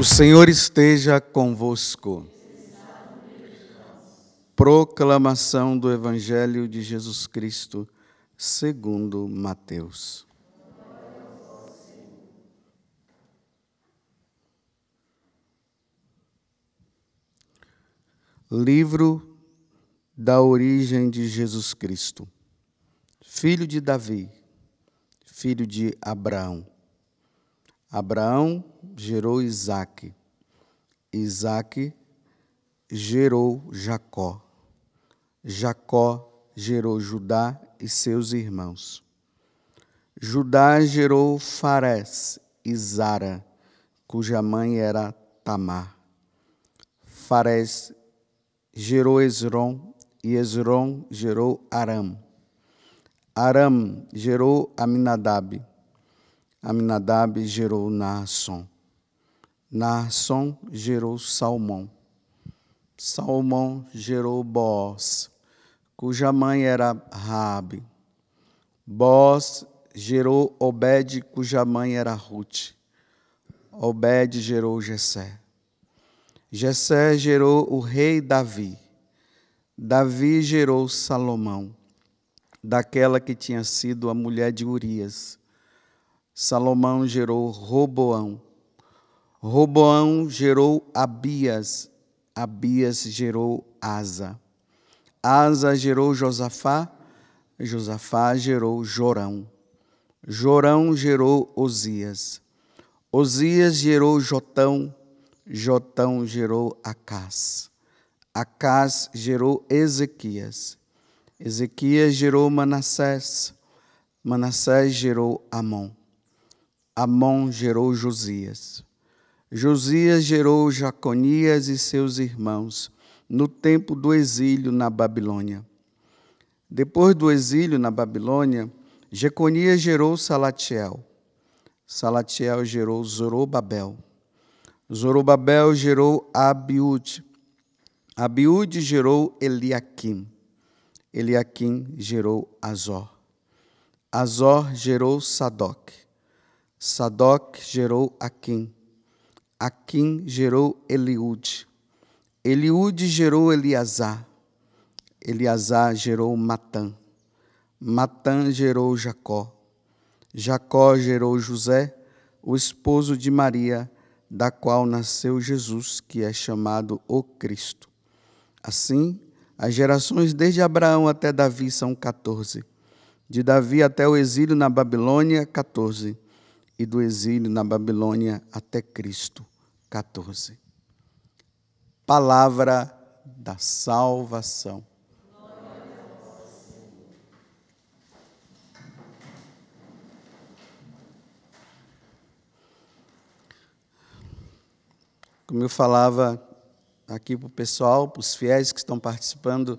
O Senhor esteja convosco. Proclamação do Evangelho de Jesus Cristo, segundo Mateus. Livro da origem de Jesus Cristo, filho de Davi, filho de Abraão. Abraão gerou Isaac. Isaac gerou Jacó. Jacó gerou Judá e seus irmãos. Judá gerou Farés e Zara, cuja mãe era Tamar. Farés gerou Hezrom e Esrom gerou Aram. Aram gerou Aminadab. Aminadab gerou Naasson. Naasson gerou Salmão. Salmão gerou Boaz, cuja mãe era Raabe. Boaz gerou Obed, cuja mãe era Ruth. Obed gerou Jessé. Jessé gerou o rei Davi. Davi gerou Salomão, daquela que tinha sido a mulher de Urias Salomão gerou Roboão. Roboão gerou Abias. Abias gerou Asa. Asa gerou Josafá. Josafá gerou Jorão. Jorão gerou Osias. Osias gerou Jotão. Jotão gerou Acás. Acás gerou Ezequias. Ezequias gerou Manassés. Manassés gerou Amon. Amon gerou Josias. Josias gerou Jaconias e seus irmãos no tempo do exílio na Babilônia. Depois do exílio na Babilônia, Jeconias gerou Salatiel. Salatiel gerou Zorobabel. Zorobabel gerou Abiud. Abiud gerou Eliaquim. Eliaquim gerou Azor. Azor gerou Sadoc. Sadoc gerou Aquim. Aquim gerou Eliude. Eliude gerou Eliasar. Eliasar gerou Matã. Matã gerou Jacó. Jacó gerou José, o esposo de Maria, da qual nasceu Jesus, que é chamado o Cristo. Assim, as gerações desde Abraão até Davi são 14. De Davi até o exílio na Babilônia, 14 e do exílio na Babilônia até Cristo. 14. Palavra da salvação. Como eu falava aqui para o pessoal, para os fiéis que estão participando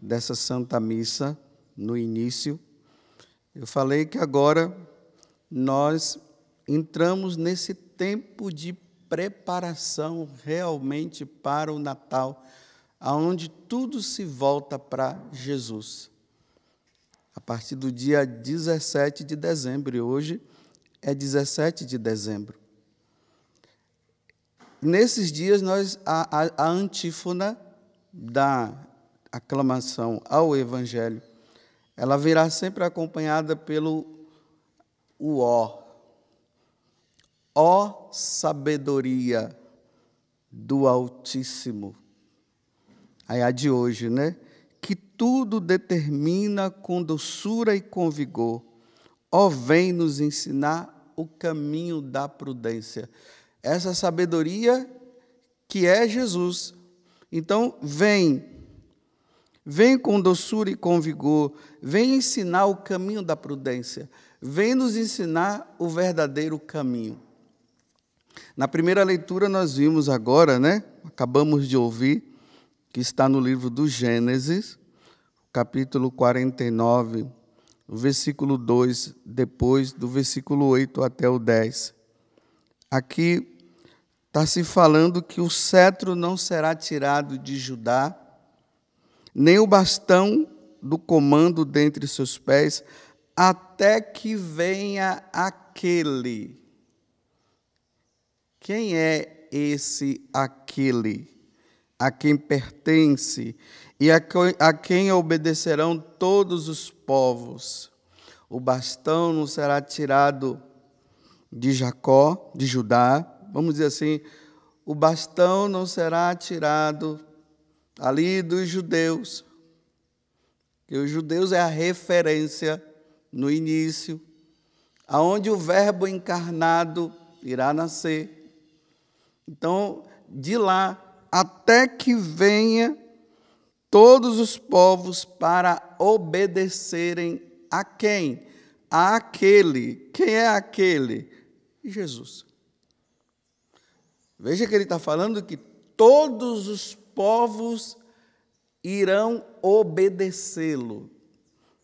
dessa Santa Missa no início, eu falei que agora nós entramos nesse tempo de preparação realmente para o Natal, aonde tudo se volta para Jesus. A partir do dia 17 de dezembro, e hoje é 17 de dezembro. Nesses dias, nós, a, a, a antífona da aclamação ao Evangelho, ela virá sempre acompanhada pelo o ó, Ó sabedoria do Altíssimo. Aí a de hoje, né? Que tudo determina com doçura e com vigor. Ó, vem nos ensinar o caminho da prudência. Essa sabedoria que é Jesus. Então, vem. Vem com doçura e com vigor. Vem ensinar o caminho da prudência. Vem nos ensinar o verdadeiro caminho. Na primeira leitura, nós vimos agora, né? Acabamos de ouvir, que está no livro do Gênesis, capítulo 49, o versículo 2, depois do versículo 8 até o 10. Aqui está se falando que o cetro não será tirado de Judá, nem o bastão do comando dentre seus pés, até que venha aquele quem é esse aquele a quem pertence e a quem obedecerão todos os povos? O bastão não será tirado de Jacó, de Judá, vamos dizer assim, o bastão não será tirado ali dos judeus. Que os judeus é a referência no início, aonde o verbo encarnado irá nascer. Então, de lá até que venha todos os povos para obedecerem a quem? A aquele. Quem é aquele? Jesus. Veja que ele está falando que todos os povos irão obedecê-lo.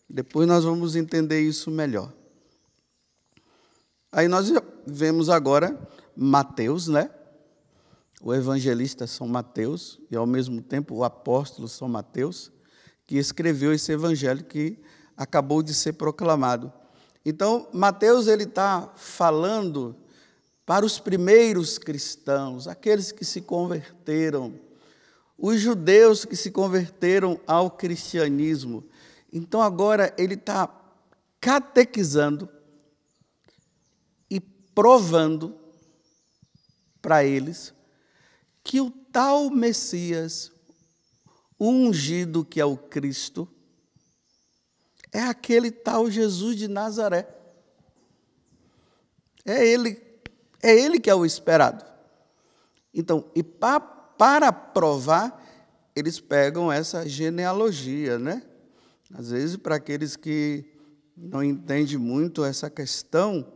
Depois nós vamos entender isso melhor. Aí nós vemos agora Mateus, né? o evangelista São Mateus e, ao mesmo tempo, o apóstolo São Mateus, que escreveu esse evangelho que acabou de ser proclamado. Então, Mateus ele está falando para os primeiros cristãos, aqueles que se converteram, os judeus que se converteram ao cristianismo. Então, agora ele está catequizando e provando para eles que o tal Messias, o ungido que é o Cristo, é aquele tal Jesus de Nazaré. É ele, é ele que é o esperado. Então, e pa, para provar, eles pegam essa genealogia, né? Às vezes, para aqueles que não entendem muito essa questão,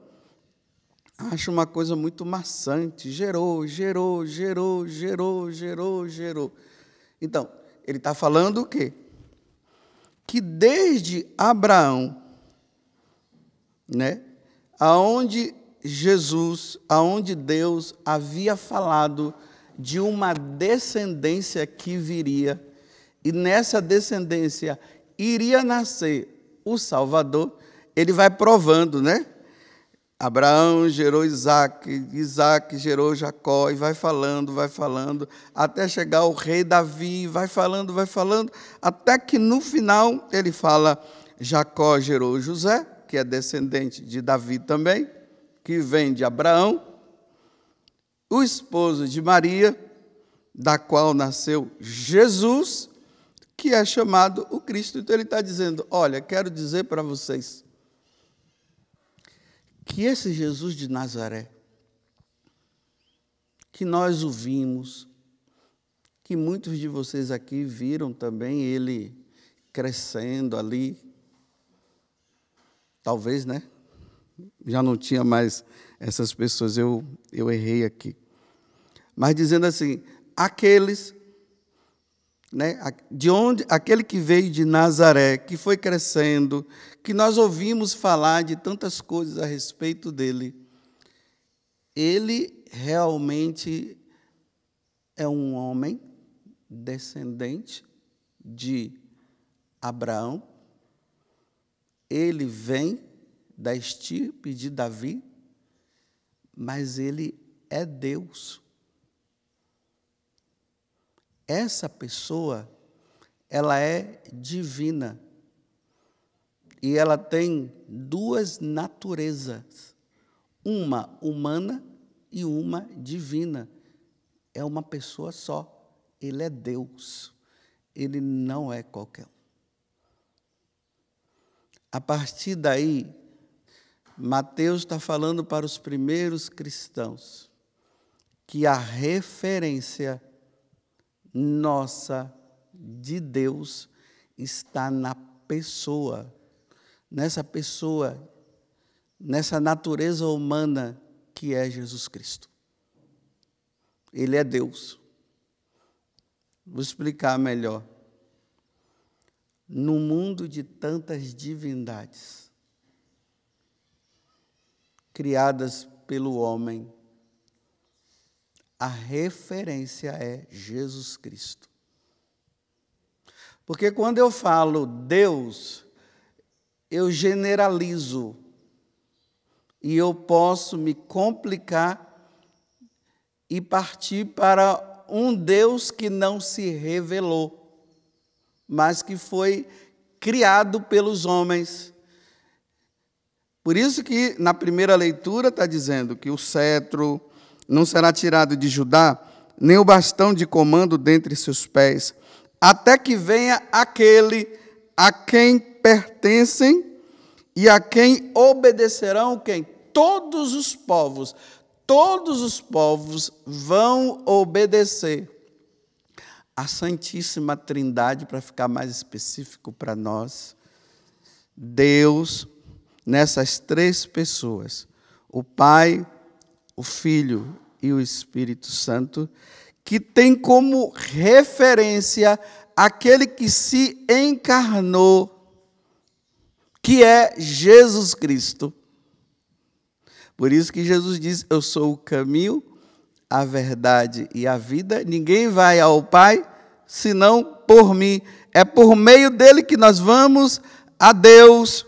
acha uma coisa muito maçante. Gerou, gerou, gerou, gerou, gerou, gerou. Então, ele está falando o quê? Que desde Abraão, né, aonde Jesus, aonde Deus havia falado de uma descendência que viria, e nessa descendência iria nascer o Salvador, ele vai provando, né? Abraão gerou Isaac, Isaac gerou Jacó, e vai falando, vai falando, até chegar o rei Davi, vai falando, vai falando, até que no final ele fala: Jacó gerou José, que é descendente de Davi também, que vem de Abraão, o esposo de Maria, da qual nasceu Jesus, que é chamado o Cristo. Então ele está dizendo: Olha, quero dizer para vocês que esse Jesus de Nazaré, que nós o vimos, que muitos de vocês aqui viram também ele crescendo ali, talvez, né? Já não tinha mais essas pessoas, eu, eu errei aqui. Mas dizendo assim: aqueles né, de onde aquele que veio de Nazaré, que foi crescendo, que nós ouvimos falar de tantas coisas a respeito dele, ele realmente é um homem descendente de Abraão. Ele vem da estirpe de Davi, mas ele é Deus essa pessoa, ela é divina. E ela tem duas naturezas, uma humana e uma divina. É uma pessoa só. Ele é Deus. Ele não é qualquer um. A partir daí, Mateus está falando para os primeiros cristãos que a referência nossa de Deus está na pessoa, nessa pessoa, nessa natureza humana que é Jesus Cristo. Ele é Deus. Vou explicar melhor. No mundo de tantas divindades criadas pelo homem, a referência é Jesus Cristo. Porque quando eu falo Deus, eu generalizo e eu posso me complicar e partir para um Deus que não se revelou, mas que foi criado pelos homens. Por isso que na primeira leitura está dizendo que o cetro, não será tirado de Judá, nem o bastão de comando dentre seus pés, até que venha aquele a quem pertencem e a quem obedecerão quem? Todos os povos. Todos os povos vão obedecer a Santíssima Trindade, para ficar mais específico para nós. Deus, nessas três pessoas, o Pai, o Filho e o Espírito Santo, que tem como referência aquele que se encarnou, que é Jesus Cristo. Por isso que Jesus diz: Eu sou o caminho, a verdade e a vida. Ninguém vai ao Pai senão por mim. É por meio dele que nós vamos a Deus.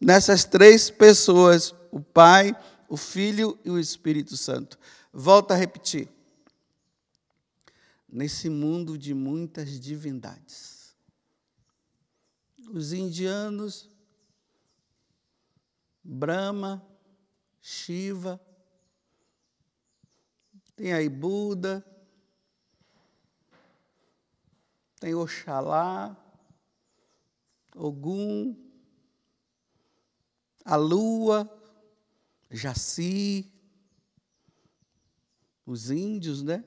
Nessas três pessoas, o Pai, o Filho e o Espírito Santo. Volto a repetir. Nesse mundo de muitas divindades, os indianos, Brahma, Shiva, tem aí Buda, tem Oxalá, Ogum, a Lua, Jaci, os índios, né?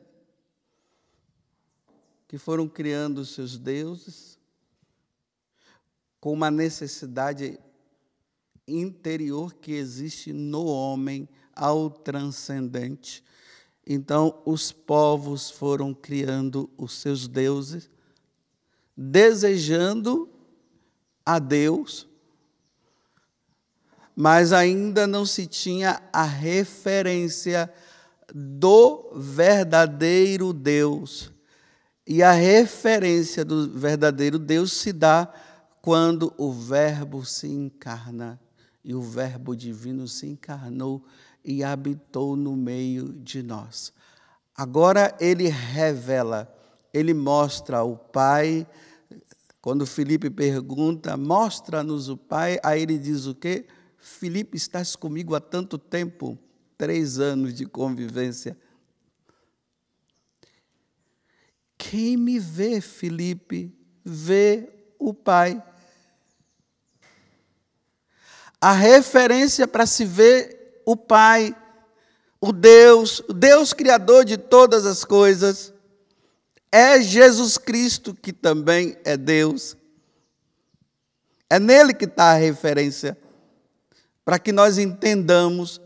Que foram criando os seus deuses com uma necessidade interior que existe no homem ao transcendente. Então, os povos foram criando os seus deuses, desejando a Deus mas ainda não se tinha a referência do verdadeiro Deus. E a referência do verdadeiro Deus se dá quando o Verbo se encarna. E o Verbo divino se encarnou e habitou no meio de nós. Agora ele revela, ele mostra o Pai. Quando Felipe pergunta, mostra-nos o Pai, aí ele diz o quê? Filipe, estás comigo há tanto tempo três anos de convivência. Quem me vê, Filipe, vê o Pai. A referência para se ver o Pai, o Deus, o Deus Criador de todas as coisas, é Jesus Cristo, que também é Deus. É nele que está a referência para que nós entendamos.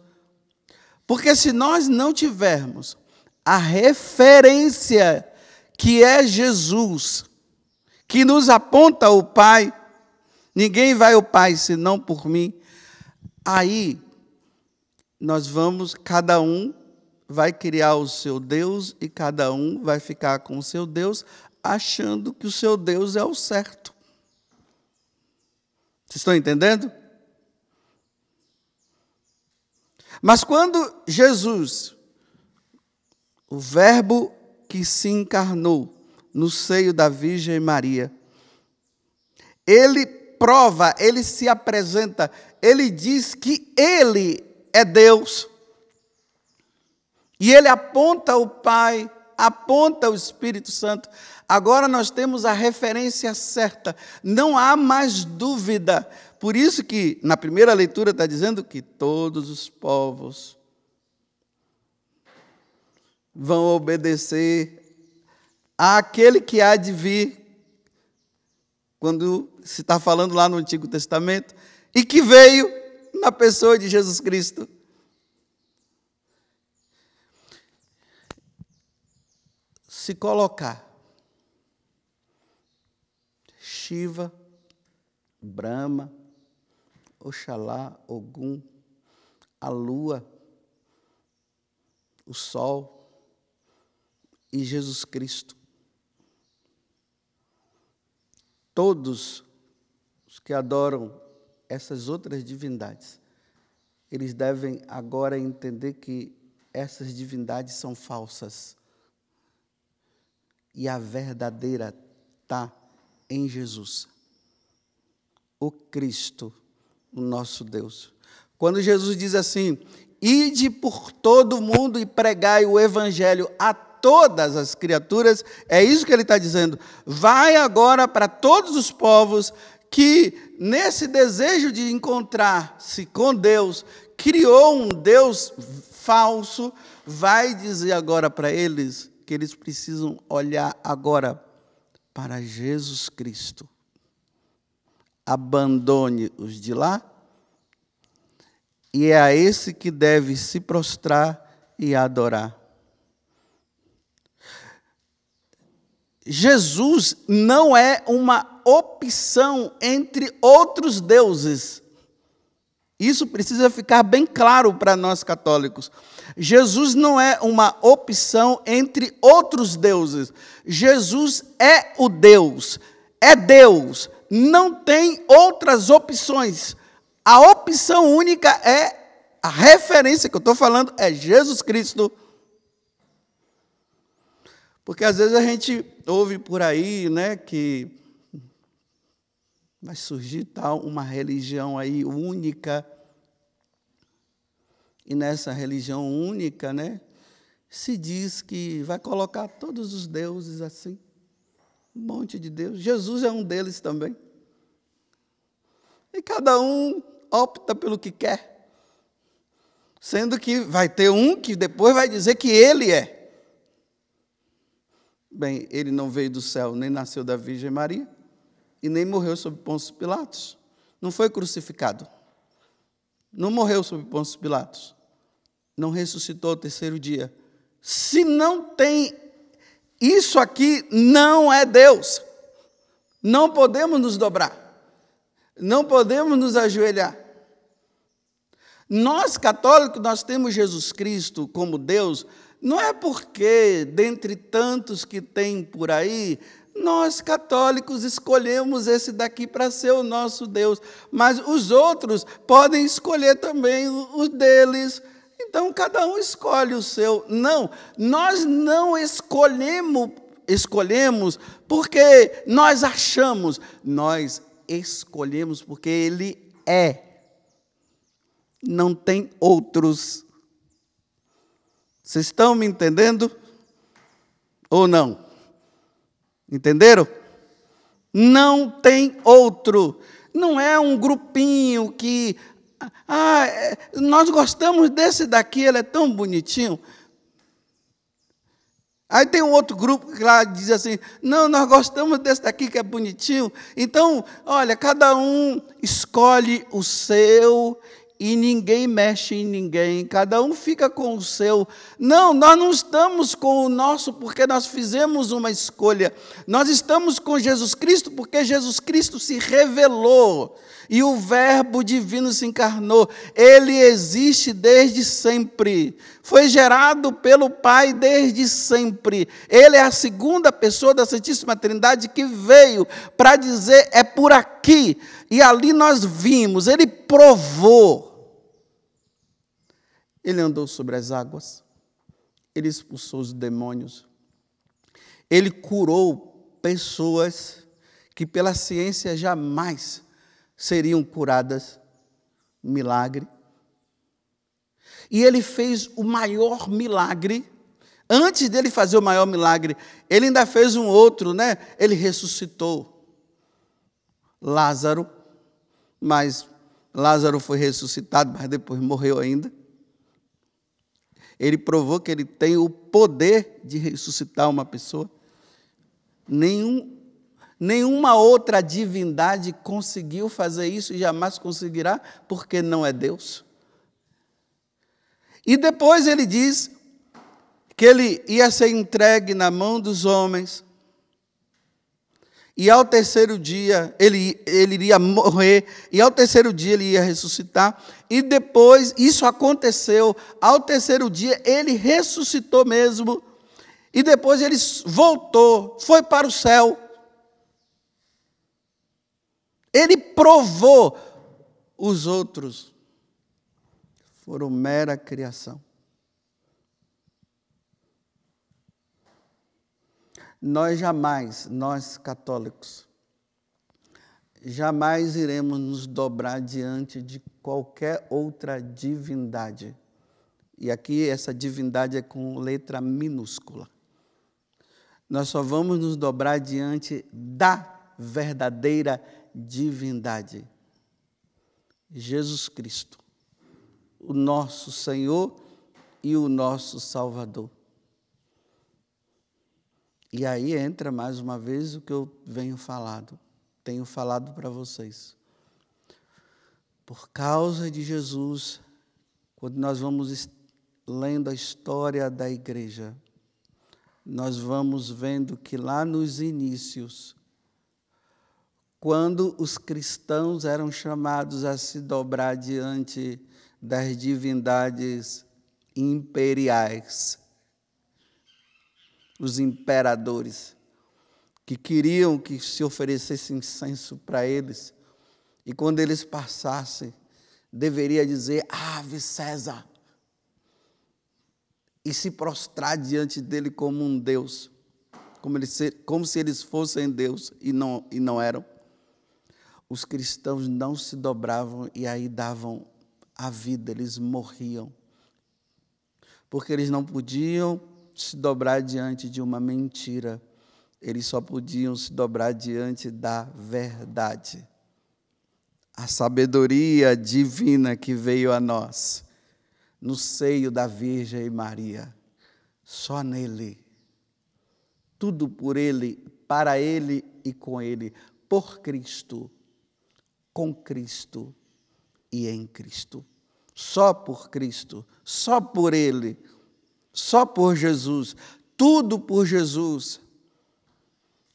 Porque se nós não tivermos a referência que é Jesus, que nos aponta o Pai, ninguém vai ao Pai senão por mim, aí nós vamos, cada um vai criar o seu Deus e cada um vai ficar com o seu Deus, achando que o seu Deus é o certo. Vocês estão entendendo? Mas quando Jesus, o Verbo que se encarnou no seio da Virgem Maria, ele prova, ele se apresenta, ele diz que ele é Deus. E ele aponta o Pai, aponta o Espírito Santo. Agora nós temos a referência certa, não há mais dúvida. Por isso que na primeira leitura está dizendo que todos os povos vão obedecer àquele que há de vir, quando se está falando lá no Antigo Testamento, e que veio na pessoa de Jesus Cristo. Se colocar Shiva, Brahma, Oxalá, Ogum, a lua, o sol e Jesus Cristo. Todos os que adoram essas outras divindades, eles devem agora entender que essas divindades são falsas. E a verdadeira está em Jesus, o Cristo o nosso Deus. Quando Jesus diz assim: Ide por todo o mundo e pregai o evangelho a todas as criaturas, é isso que ele está dizendo. Vai agora para todos os povos que, nesse desejo de encontrar-se com Deus, criou um Deus falso, vai dizer agora para eles que eles precisam olhar agora para Jesus Cristo, abandone os de lá, e é a esse que deve se prostrar e adorar. Jesus não é uma opção entre outros deuses. Isso precisa ficar bem claro para nós católicos. Jesus não é uma opção entre outros deuses. Jesus é o Deus, é Deus, não tem outras opções. A opção única é a referência que eu estou falando é Jesus Cristo. Porque às vezes a gente ouve por aí, né, que vai surgir tal uma religião aí única. E nessa religião única, né, se diz que vai colocar todos os deuses assim. Um monte de Deus. Jesus é um deles também. E cada um opta pelo que quer. Sendo que vai ter um que depois vai dizer que ele é. Bem, ele não veio do céu, nem nasceu da Virgem Maria, e nem morreu sob Pôncio Pilatos. Não foi crucificado. Não morreu sob Pôncio Pilatos. Não ressuscitou ao terceiro dia. Se não tem isso aqui não é Deus. Não podemos nos dobrar. Não podemos nos ajoelhar. Nós católicos nós temos Jesus Cristo como Deus, não é porque dentre tantos que tem por aí, nós católicos escolhemos esse daqui para ser o nosso Deus, mas os outros podem escolher também o deles, então cada um escolhe o seu. Não, nós não escolhemos, escolhemos porque nós achamos, nós escolhemos porque ele é. Não tem outros. Vocês estão me entendendo? Ou não? Entenderam? Não tem outro. Não é um grupinho que ah, é, nós gostamos desse daqui, ele é tão bonitinho. Aí tem um outro grupo que lá diz assim: não, nós gostamos desse daqui que é bonitinho. Então, olha, cada um escolhe o seu e ninguém mexe em ninguém, cada um fica com o seu. Não, nós não estamos com o nosso porque nós fizemos uma escolha. Nós estamos com Jesus Cristo porque Jesus Cristo se revelou e o Verbo divino se encarnou. Ele existe desde sempre. Foi gerado pelo Pai desde sempre. Ele é a segunda pessoa da Santíssima Trindade que veio para dizer: é por aqui. E ali nós vimos, ele provou. Ele andou sobre as águas, ele expulsou os demônios, ele curou pessoas que pela ciência jamais seriam curadas, milagre. E ele fez o maior milagre. Antes dele fazer o maior milagre, ele ainda fez um outro, né? Ele ressuscitou Lázaro, mas Lázaro foi ressuscitado, mas depois morreu ainda. Ele provou que ele tem o poder de ressuscitar uma pessoa. Nenhum Nenhuma outra divindade conseguiu fazer isso e jamais conseguirá, porque não é Deus. E depois ele diz que ele ia ser entregue na mão dos homens, e ao terceiro dia ele, ele iria morrer, e ao terceiro dia ele ia ressuscitar, e depois isso aconteceu, ao terceiro dia ele ressuscitou mesmo, e depois ele voltou, foi para o céu. Ele provou os outros. Foram mera criação. Nós jamais, nós católicos, jamais iremos nos dobrar diante de qualquer outra divindade. E aqui essa divindade é com letra minúscula. Nós só vamos nos dobrar diante da verdadeira divindade divindade. Jesus Cristo, o nosso Senhor e o nosso Salvador. E aí entra mais uma vez o que eu venho falado, tenho falado para vocês. Por causa de Jesus, quando nós vamos lendo a história da igreja, nós vamos vendo que lá nos inícios quando os cristãos eram chamados a se dobrar diante das divindades imperiais, os imperadores, que queriam que se oferecesse incenso para eles, e quando eles passassem, deveria dizer: Ave César! E se prostrar diante dele como um Deus, como, como se eles fossem Deus e não, e não eram os cristãos não se dobravam e aí davam a vida, eles morriam. Porque eles não podiam se dobrar diante de uma mentira, eles só podiam se dobrar diante da verdade. A sabedoria divina que veio a nós, no seio da Virgem Maria, só nele. Tudo por ele, para ele e com ele, por Cristo com Cristo e em Cristo. Só por Cristo, só por Ele, só por Jesus, tudo por Jesus.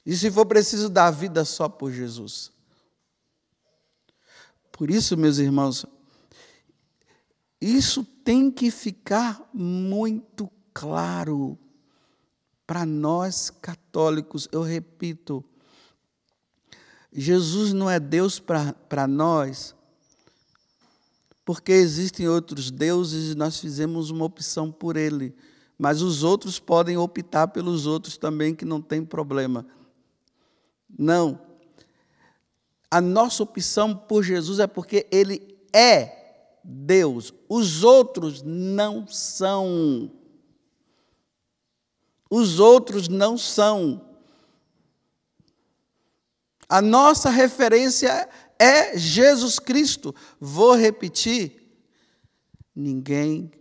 E se for preciso dar a vida só por Jesus. Por isso, meus irmãos, isso tem que ficar muito claro para nós católicos. Eu repito, Jesus não é Deus para nós, porque existem outros deuses e nós fizemos uma opção por ele. Mas os outros podem optar pelos outros também, que não tem problema. Não. A nossa opção por Jesus é porque ele é Deus. Os outros não são. Os outros não são. A nossa referência é Jesus Cristo. Vou repetir: ninguém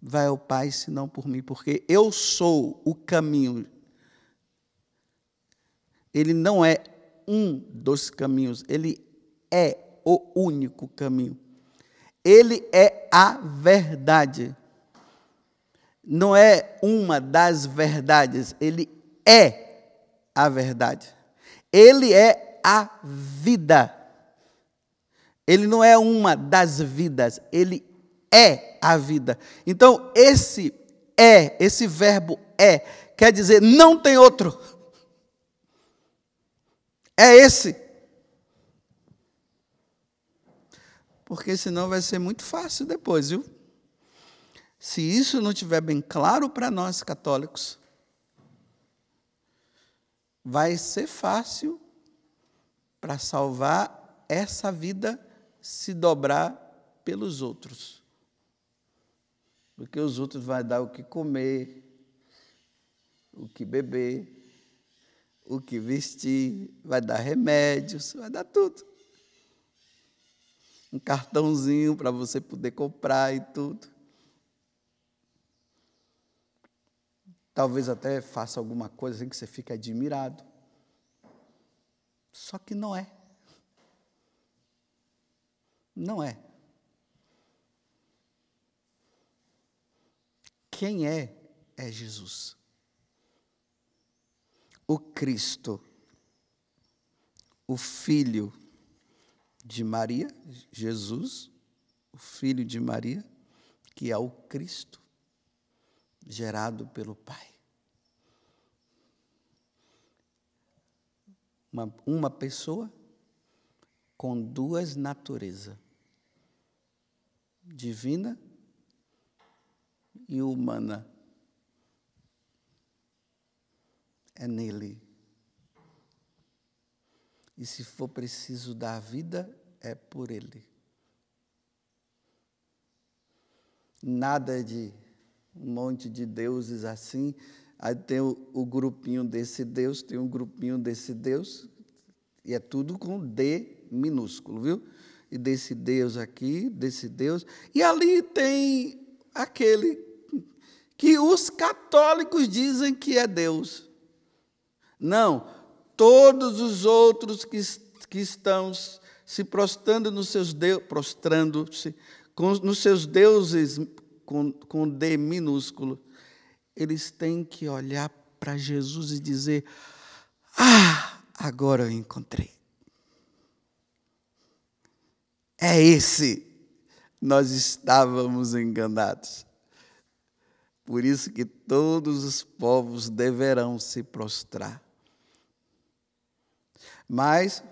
vai ao Pai senão por mim, porque eu sou o caminho. Ele não é um dos caminhos, ele é o único caminho. Ele é a verdade. Não é uma das verdades, ele é a verdade. Ele é a vida. Ele não é uma das vidas, ele é a vida. Então, esse é, esse verbo é, quer dizer não tem outro. É esse. Porque senão vai ser muito fácil depois, viu? Se isso não tiver bem claro para nós católicos, vai ser fácil para salvar essa vida se dobrar pelos outros. Porque os outros vão dar o que comer, o que beber, o que vestir, vai dar remédios, vai dar tudo. Um cartãozinho para você poder comprar e tudo. Talvez até faça alguma coisa em assim que você fica admirado. Só que não é. Não é. Quem é é Jesus. O Cristo, o Filho de Maria, Jesus, o Filho de Maria, que é o Cristo, gerado pelo Pai. Uma, uma pessoa com duas naturezas, divina e humana. É nele. E se for preciso dar vida, é por ele. Nada de um monte de deuses assim. Aí tem o, o grupinho desse Deus, tem um grupinho desse Deus, e é tudo com D minúsculo, viu? E desse Deus aqui, desse Deus. E ali tem aquele que os católicos dizem que é Deus. Não, todos os outros que, que estão se prostrando nos seus deus, prostrando-se nos seus deuses com, com D minúsculo, eles têm que olhar para Jesus e dizer: Ah, agora eu encontrei. É esse. Nós estávamos enganados. Por isso que todos os povos deverão se prostrar. Mas,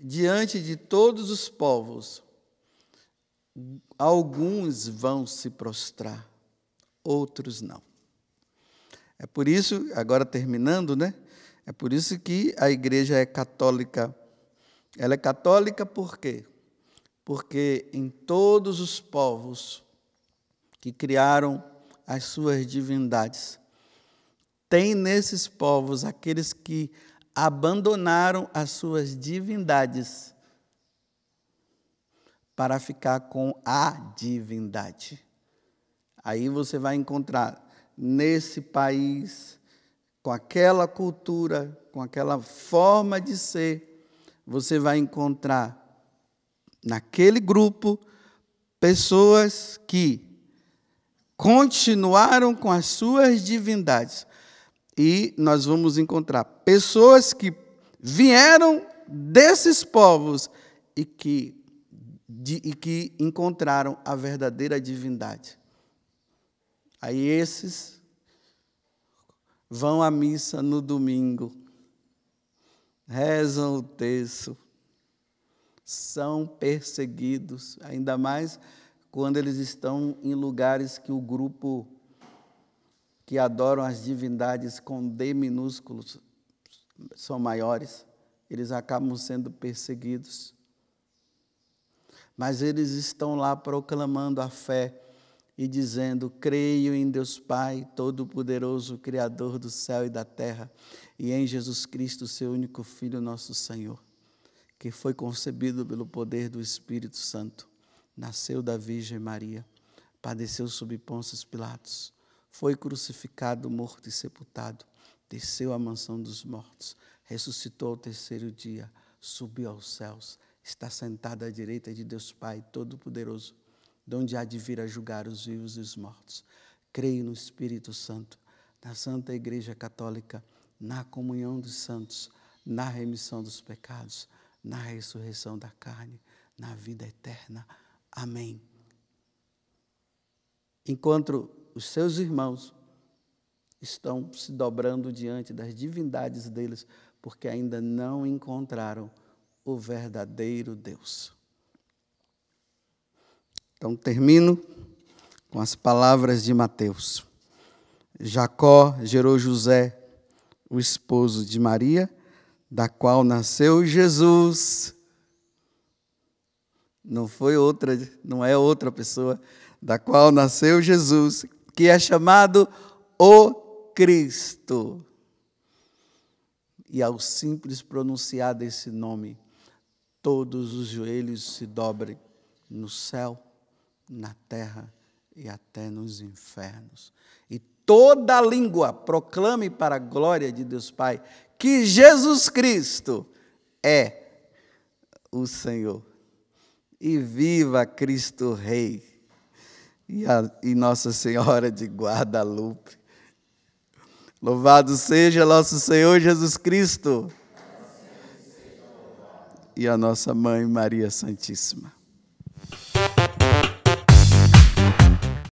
diante de todos os povos, alguns vão se prostrar, outros não. É por isso, agora terminando, né? É por isso que a igreja é católica. Ela é católica por quê? Porque em todos os povos que criaram as suas divindades, tem nesses povos aqueles que abandonaram as suas divindades para ficar com a divindade. Aí você vai encontrar nesse país, com aquela cultura, com aquela forma de ser, você vai encontrar naquele grupo pessoas que continuaram com as suas divindades. E nós vamos encontrar pessoas que vieram desses povos e que de, e que encontraram a verdadeira divindade. Aí esses vão à missa no domingo, rezam o terço, são perseguidos, ainda mais quando eles estão em lugares que o grupo que adoram as divindades com D minúsculos são maiores, eles acabam sendo perseguidos mas eles estão lá proclamando a fé e dizendo: Creio em Deus Pai, Todo-Poderoso, Criador do céu e da terra, e em Jesus Cristo, seu único Filho, nosso Senhor, que foi concebido pelo poder do Espírito Santo, nasceu da Virgem Maria, padeceu sob Pôncio Pilatos, foi crucificado, morto e sepultado, desceu à mansão dos mortos, ressuscitou ao terceiro dia, subiu aos céus está sentado à direita de Deus Pai Todo-Poderoso, de onde há de vir a julgar os vivos e os mortos. Creio no Espírito Santo, na Santa Igreja Católica, na comunhão dos santos, na remissão dos pecados, na ressurreição da carne, na vida eterna. Amém. Enquanto os seus irmãos estão se dobrando diante das divindades deles, porque ainda não encontraram o verdadeiro Deus. Então termino com as palavras de Mateus. Jacó gerou José, o esposo de Maria, da qual nasceu Jesus. Não foi outra, não é outra pessoa, da qual nasceu Jesus, que é chamado o Cristo. E ao simples pronunciar desse nome, todos os joelhos se dobrem no céu, na terra e até nos infernos. E toda língua proclame para a glória de Deus Pai que Jesus Cristo é o Senhor. E viva Cristo Rei e, a, e Nossa Senhora de Guadalupe. Louvado seja nosso Senhor Jesus Cristo e a nossa mãe Maria Santíssima.